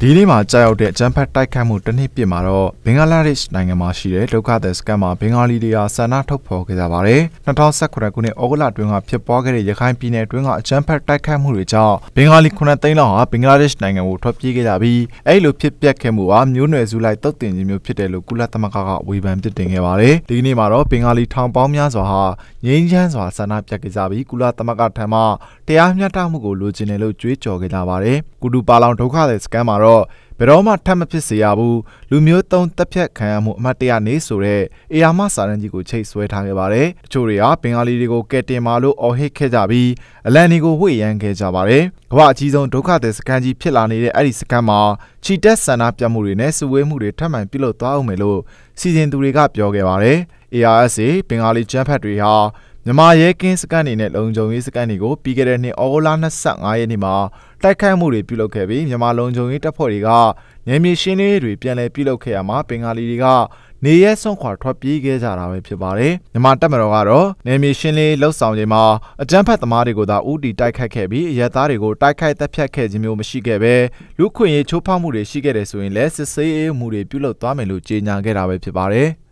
ဒီနေ့မှာကြာရောက်တဲ့ဂျမ်ဖတ်တိုက်ခတ်မှုတစ်နှစ်ပြည့်မှာတော့ဘင်္ဂလားဒေ့ရှ်နိုင်ငံမှာရှိတဲ့ဒုက္ခသည်စခန်းမှာဘင်္ဂါလီတွေဟာဆန္ဒထုတ်ဖော်ခဲ့ကြပါတယ်။2019ခုနှစ်ဩဂုတ်လတွင်ကဖြစ်ပွားခဲ့တဲ့ရခိုင်ပြည်နယ်တွင်းကဂျမ်ဖတ်တိုက်ခတ်မှုတွေကြောင့်ဘင်္ဂါလီ9သိန်းလောက်ဟာဘင်္ဂလားဒေ့ရှ်နိုင်ငံကိုထွက်ပြေးခဲ့ကြပြီးအဲဒီလိုဖြစ်ပျက်ခဲ့မှုဟာမျိုးနွယ်စုလိုက်တုတ်တင်ခြင်းမျိုးဖြစ်တယ်လို့ကုလသမဂ္ဂကဝေဖန်ပြစ်တင်ခဲ့ပါတယ်။ဒီနေ့မှာတော့ဘင်္ဂါလီထောင်ပေါင်းများစွာဟာငြိမ်းချမ်းစွာဆန္ဒပြခဲ့ကြပြီးကုလသမဂ္ဂထံမှတရားမျှတမှုကိုလိုချင်တယ်လို့ကြွေးကြော်ခဲ့ကြပါတယ်။ကုတူပါလောင်ဒုက္ခသည်စခန်းမှာတော့တော့ဘယ်တော့မှထပ်မဖြစ်စေရဘူးလူမျိုးသုံးတက်ဖြတ်ခံရမှုအမှတ်တရနေဆိုတဲ့အေယာမစာရန်ကြီးကိုချိတ်ဆွဲထားခဲ့ပါတယ်။တချို့တွေကဘင်္ဂါလီတွေကိုကယ်တင်ပါလို့အော်ဟစ်ခဲ့ကြပြီးအလန်တွေကိုဝှေ့ရမ်းခဲ့ကြပါတယ်။ကမ္ဘာအကြီးဆုံးဒုက္ခသည်စခန်းကြီးဖြစ်လာနေတဲ့အဲ့ဒီစခန်းမှာချီတက်ဆန္ဒပြမှုတွေနဲ့စုဝေးမှုတွေထပ်မံပြုလုပ်သွားအောင်မယ်လို့စီစဉ်သူတွေကပြောခဲ့ပါတယ်။ ARSA ဘင်္ဂါလီကျန်းဖတ်တွေဟာမြန်မာရဲကင်းစကန်တွေနဲ့လုံခြုံရေးစကန်တွေကိုပြီးခဲ့တဲ့နှစ်ဩဂုတ်လ25ရက်နေ့မှာတိုက်ခိုက်မှုတွေပြုလုပ်ခဲ့ပြီးမြန်မာလုံခြုံရေးတပ်ဖွဲ့တွေကနယ်မြေရှင်းလင်းရေးတွေပြန်လည်ပြုလုပ်ခဲ့ရမှာပင်ဂါလီတွေကနေရဲစွန့်ခွာထွက်ပြေးခဲ့ကြတာပဲဖြစ်ပါတယ်။မြန်မာတပ်မတော်ကတော့နယ်မြေရှင်းလင်းလှုပ်ဆောင်ချိန်မှာအကြမ်းဖက်သမားတွေကိုသာဥတီတိုက်ခိုက်ခဲ့ပြီးရဲသားတွေကိုတိုက်ခိုက်တပ်ဖြတ်ခဲ့ခြင်းမျိုးမရှိခဲ့ဘဲလူခွင့်ရေးချိုးဖောက်မှုတွေရှိခဲ့တယ်ဆိုရင်လည်းစစ်ဆေးရေးမှုတွေပြုလုပ်သွားမယ်လို့ကြေညာခဲ့တာပဲဖြစ်ပါတယ်။